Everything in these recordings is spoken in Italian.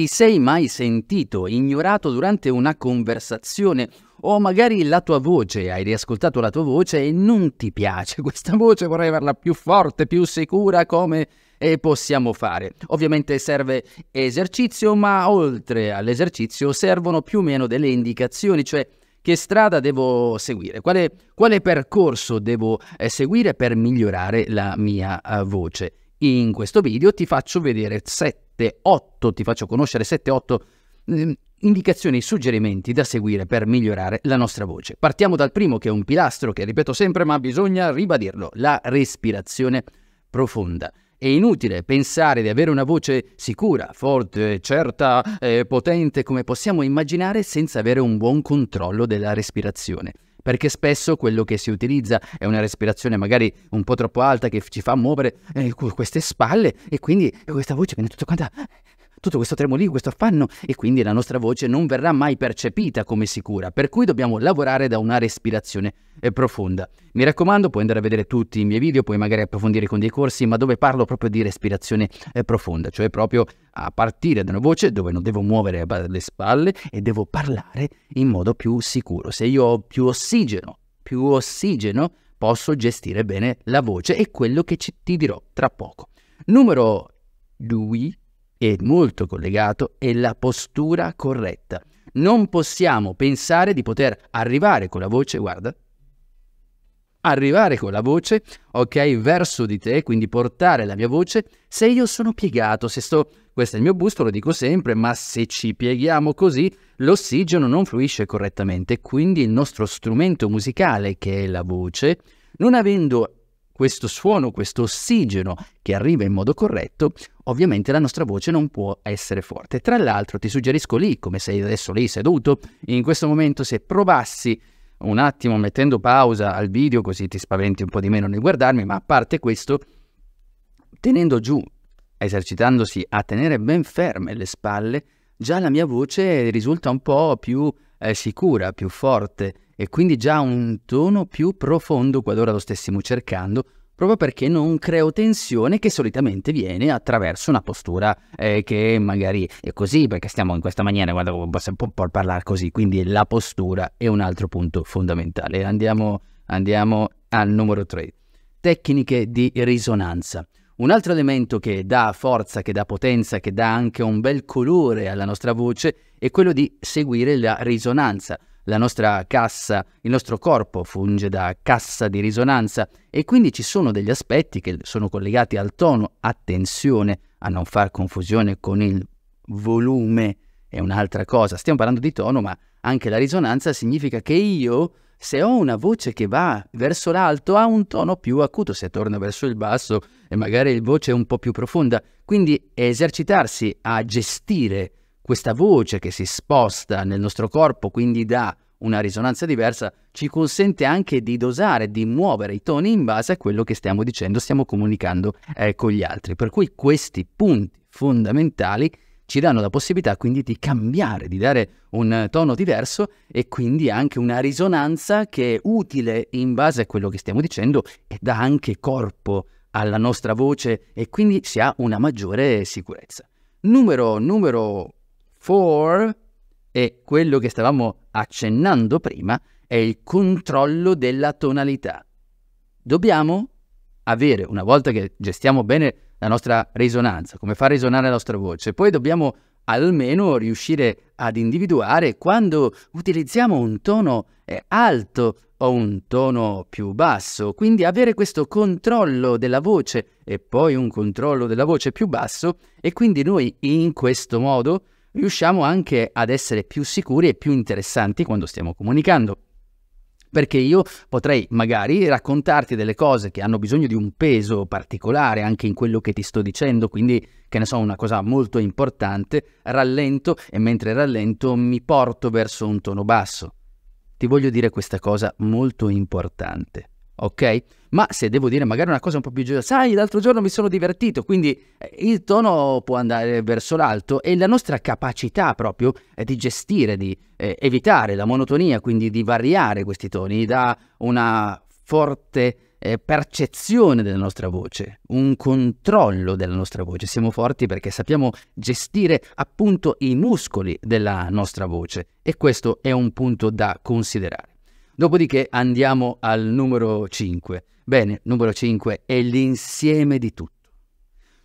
Ti sei mai sentito ignorato durante una conversazione o magari la tua voce, hai riascoltato la tua voce e non ti piace questa voce, vorrei averla più forte, più sicura come eh, possiamo fare. Ovviamente serve esercizio, ma oltre all'esercizio servono più o meno delle indicazioni, cioè che strada devo seguire, quale, quale percorso devo eh, seguire per migliorare la mia eh, voce. In questo video ti faccio vedere sette 7-8, ti faccio conoscere 7-8 eh, indicazioni suggerimenti da seguire per migliorare la nostra voce. Partiamo dal primo che è un pilastro che ripeto sempre ma bisogna ribadirlo, la respirazione profonda. È inutile pensare di avere una voce sicura, forte, certa e eh, potente come possiamo immaginare senza avere un buon controllo della respirazione perché spesso quello che si utilizza è una respirazione magari un po' troppo alta che ci fa muovere eh, queste spalle e quindi questa voce viene tutta quanta tutto questo tremolio, questo affanno e quindi la nostra voce non verrà mai percepita come sicura, per cui dobbiamo lavorare da una respirazione eh, profonda. Mi raccomando, puoi andare a vedere tutti i miei video, puoi magari approfondire con dei corsi, ma dove parlo proprio di respirazione eh, profonda, cioè proprio a partire da una voce dove non devo muovere le spalle e devo parlare in modo più sicuro. Se io ho più ossigeno, più ossigeno, posso gestire bene la voce e quello che ci, ti dirò tra poco. Numero 2, e molto collegato è la postura corretta. Non possiamo pensare di poter arrivare con la voce, guarda, arrivare con la voce, ok, verso di te, quindi portare la mia voce, se io sono piegato, se sto, questo è il mio busto, lo dico sempre, ma se ci pieghiamo così, l'ossigeno non fluisce correttamente, quindi il nostro strumento musicale, che è la voce, non avendo questo suono, questo ossigeno che arriva in modo corretto, ovviamente la nostra voce non può essere forte. Tra l'altro ti suggerisco lì, come sei adesso lì seduto, in questo momento se provassi un attimo mettendo pausa al video così ti spaventi un po' di meno nel guardarmi, ma a parte questo, tenendo giù, esercitandosi a tenere ben ferme le spalle, già la mia voce risulta un po' più eh, sicura, più forte e quindi già un tono più profondo qualora lo stessimo cercando, proprio perché non creo tensione che solitamente viene attraverso una postura eh, che magari è così, perché stiamo in questa maniera, guarda, possiamo un parlare così, quindi la postura è un altro punto fondamentale. Andiamo, andiamo al numero 3, tecniche di risonanza. Un altro elemento che dà forza, che dà potenza, che dà anche un bel colore alla nostra voce è quello di seguire la risonanza. La nostra cassa, il nostro corpo funge da cassa di risonanza e quindi ci sono degli aspetti che sono collegati al tono. Attenzione a non far confusione con il volume, è un'altra cosa. Stiamo parlando di tono, ma anche la risonanza significa che io se ho una voce che va verso l'alto ha un tono più acuto, se torna verso il basso e magari la voce è un po' più profonda. Quindi esercitarsi a gestire questa voce che si sposta nel nostro corpo, quindi dà una risonanza diversa, ci consente anche di dosare, di muovere i toni in base a quello che stiamo dicendo, stiamo comunicando eh, con gli altri. Per cui questi punti fondamentali ci danno la possibilità quindi di cambiare, di dare un tono diverso e quindi anche una risonanza che è utile in base a quello che stiamo dicendo e dà anche corpo alla nostra voce e quindi si ha una maggiore sicurezza. Numero numero 4 è quello che stavamo accennando prima, è il controllo della tonalità. Dobbiamo avere, una volta che gestiamo bene la nostra risonanza, come fa risonare la nostra voce, poi dobbiamo almeno riuscire ad individuare quando utilizziamo un tono eh, alto o un tono più basso, quindi avere questo controllo della voce e poi un controllo della voce più basso e quindi noi in questo modo riusciamo anche ad essere più sicuri e più interessanti quando stiamo comunicando perché io potrei magari raccontarti delle cose che hanno bisogno di un peso particolare anche in quello che ti sto dicendo, quindi che ne so, una cosa molto importante, rallento e mentre rallento mi porto verso un tono basso. Ti voglio dire questa cosa molto importante ok? Ma se devo dire magari una cosa un po' più gioiosa, sai, l'altro giorno mi sono divertito, quindi eh, il tono può andare verso l'alto e la nostra capacità proprio di gestire, di eh, evitare la monotonia, quindi di variare questi toni, dà una forte eh, percezione della nostra voce, un controllo della nostra voce. Siamo forti perché sappiamo gestire appunto i muscoli della nostra voce e questo è un punto da considerare. Dopodiché andiamo al numero 5. Bene, numero 5 è l'insieme di tutto.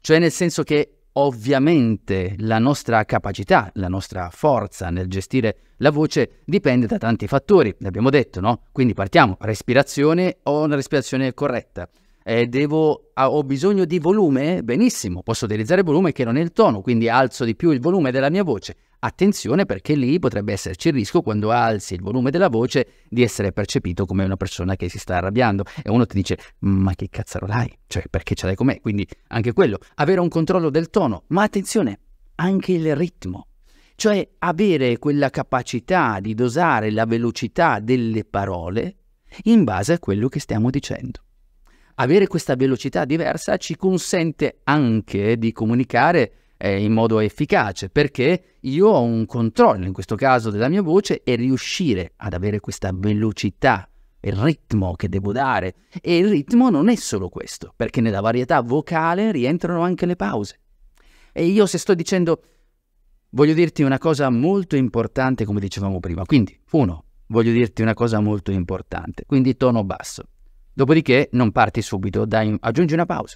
Cioè nel senso che ovviamente la nostra capacità, la nostra forza nel gestire la voce dipende da tanti fattori, l'abbiamo detto, no? Quindi partiamo, respirazione, o una respirazione corretta. Eh, devo, ah, ho bisogno di volume? Benissimo, posso utilizzare volume che non è il tono, quindi alzo di più il volume della mia voce. Attenzione perché lì potrebbe esserci il rischio quando alzi il volume della voce di essere percepito come una persona che si sta arrabbiando e uno ti dice ma che cazzaro l'hai? Cioè perché ce l'hai con me? Quindi anche quello, avere un controllo del tono, ma attenzione anche il ritmo, cioè avere quella capacità di dosare la velocità delle parole in base a quello che stiamo dicendo. Avere questa velocità diversa ci consente anche di comunicare eh, in modo efficace perché io ho un controllo in questo caso della mia voce e riuscire ad avere questa velocità il ritmo che devo dare e il ritmo non è solo questo perché nella varietà vocale rientrano anche le pause e io se sto dicendo voglio dirti una cosa molto importante come dicevamo prima quindi uno voglio dirti una cosa molto importante quindi tono basso dopodiché non parti subito dai, aggiungi una pausa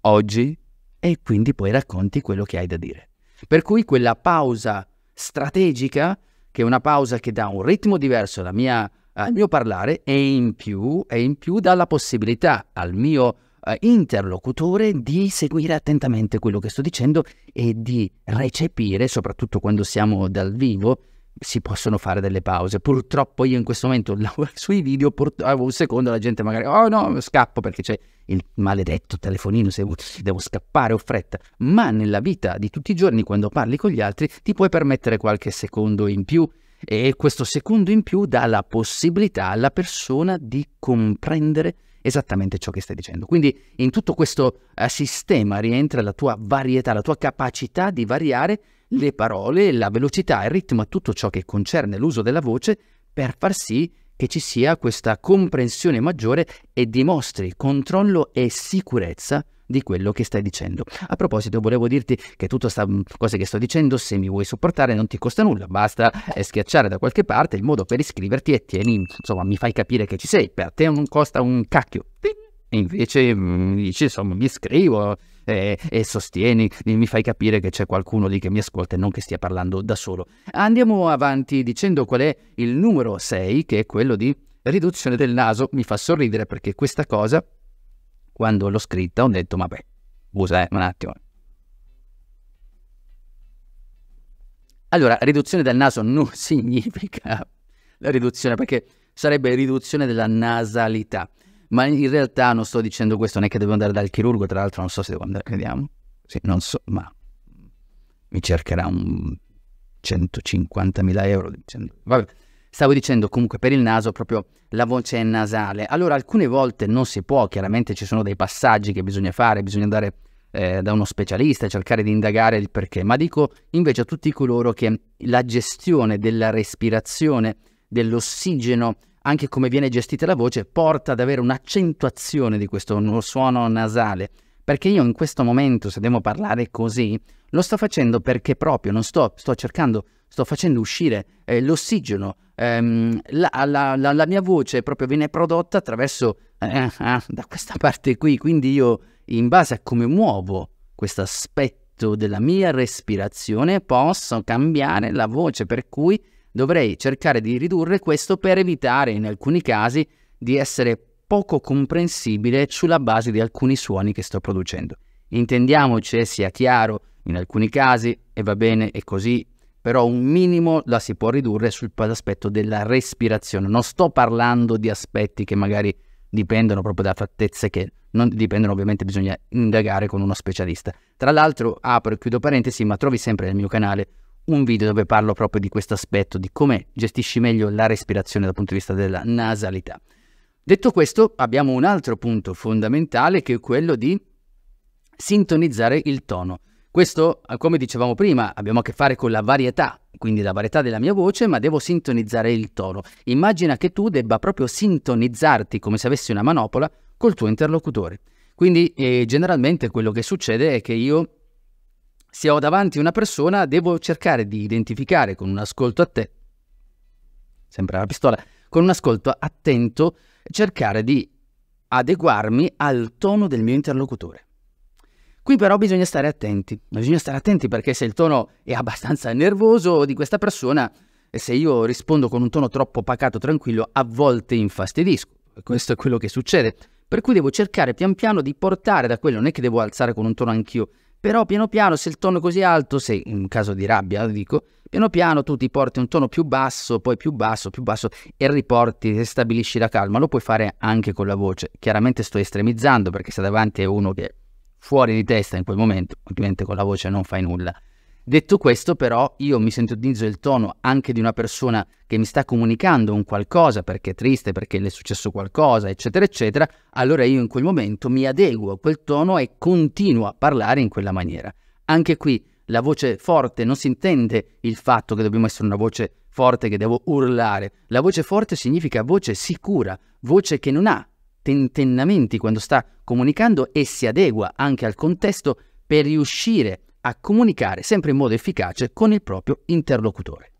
oggi e quindi poi racconti quello che hai da dire. Per cui quella pausa strategica, che è una pausa che dà un ritmo diverso alla mia, al mio parlare e in più, e in più dà la possibilità al mio eh, interlocutore di seguire attentamente quello che sto dicendo e di recepire, soprattutto quando siamo dal vivo, si possono fare delle pause. Purtroppo io in questo momento sui video avevo un secondo la gente magari oh no, scappo perché c'è il maledetto telefonino, se devo scappare ho fretta, ma nella vita di tutti i giorni quando parli con gli altri ti puoi permettere qualche secondo in più e questo secondo in più dà la possibilità alla persona di comprendere esattamente ciò che stai dicendo. Quindi in tutto questo eh, sistema rientra la tua varietà, la tua capacità di variare le parole, la velocità, il ritmo tutto ciò che concerne l'uso della voce per far sì che ci sia questa comprensione maggiore e dimostri controllo e sicurezza di quello che stai dicendo. A proposito, volevo dirti che tutte queste mm, cose che sto dicendo, se mi vuoi supportare, non ti costa nulla, basta eh. schiacciare da qualche parte il modo per iscriverti e tieni, insomma, mi fai capire che ci sei, per te non costa un cacchio. invece mi mm, dici, insomma, mi iscrivo, e, e sostieni, mi fai capire che c'è qualcuno lì che mi ascolta e non che stia parlando da solo. Andiamo avanti dicendo qual è il numero 6, che è quello di riduzione del naso. Mi fa sorridere perché questa cosa, quando l'ho scritta, ho detto, vabbè, scusa, eh, un attimo. Allora, riduzione del naso non significa la riduzione, perché sarebbe riduzione della nasalità. Ma in realtà non sto dicendo questo, non è che devo andare dal chirurgo, tra l'altro non so se devo andare, crediamo, Sì, non so, ma mi cercherà un 150.000 euro. Dicendo. Vabbè. Stavo dicendo comunque per il naso proprio la voce è nasale. Allora alcune volte non si può, chiaramente ci sono dei passaggi che bisogna fare, bisogna andare eh, da uno specialista e cercare di indagare il perché, ma dico invece a tutti coloro che la gestione della respirazione, dell'ossigeno, anche come viene gestita la voce, porta ad avere un'accentuazione di questo suono nasale. Perché io in questo momento, se devo parlare così, lo sto facendo perché proprio non sto, sto cercando, sto facendo uscire eh, l'ossigeno. Ehm, la, la, la, la, mia voce proprio viene prodotta attraverso eh, eh, da questa parte qui. Quindi io, in base a come muovo questo aspetto della mia respirazione, posso cambiare la voce. Per cui Dovrei cercare di ridurre questo per evitare in alcuni casi di essere poco comprensibile sulla base di alcuni suoni che sto producendo. Intendiamoci sia chiaro, in alcuni casi, e va bene, è così però un minimo la si può ridurre sull'aspetto della respirazione. Non sto parlando di aspetti che magari dipendono proprio da fattezze che non dipendono ovviamente bisogna indagare con uno specialista. Tra l'altro apro e chiudo parentesi, ma trovi sempre nel mio canale un video dove parlo proprio di questo aspetto, di come gestisci meglio la respirazione dal punto di vista della nasalità. Detto questo, abbiamo un altro punto fondamentale che è quello di sintonizzare il tono. Questo, eh, come dicevamo prima, abbiamo a che fare con la varietà, quindi la varietà della mia voce, ma devo sintonizzare il tono. Immagina che tu debba proprio sintonizzarti come se avessi una manopola col tuo interlocutore. Quindi eh, generalmente quello che succede è che io se ho davanti una persona, devo cercare di identificare con un ascolto attento, sembra una pistola, con un ascolto attento, cercare di adeguarmi al tono del mio interlocutore. Qui però bisogna stare attenti, bisogna stare attenti perché se il tono è abbastanza nervoso di questa persona e se io rispondo con un tono troppo pacato, tranquillo, a volte infastidisco. Questo è quello che succede. Per cui devo cercare pian piano di portare da quello, non è che devo alzare con un tono anch'io però piano piano se il tono è così alto, se in caso di rabbia lo dico, piano piano tu ti porti un tono più basso, poi più basso, più basso e riporti e stabilisci la calma. Lo puoi fare anche con la voce. Chiaramente sto estremizzando perché se davanti è uno che è fuori di testa in quel momento, ovviamente con la voce non fai nulla. Detto questo, però, io mi sintonizzo il tono anche di una persona che mi sta comunicando un qualcosa perché è triste, perché le è successo qualcosa, eccetera, eccetera, allora io in quel momento mi adeguo a quel tono e continuo a parlare in quella maniera. Anche qui la voce forte non si intende il fatto che dobbiamo essere una voce forte che devo urlare. La voce forte significa voce sicura, voce che non ha tentennamenti quando sta comunicando e si adegua anche al contesto per riuscire a a comunicare sempre in modo efficace con il proprio interlocutore.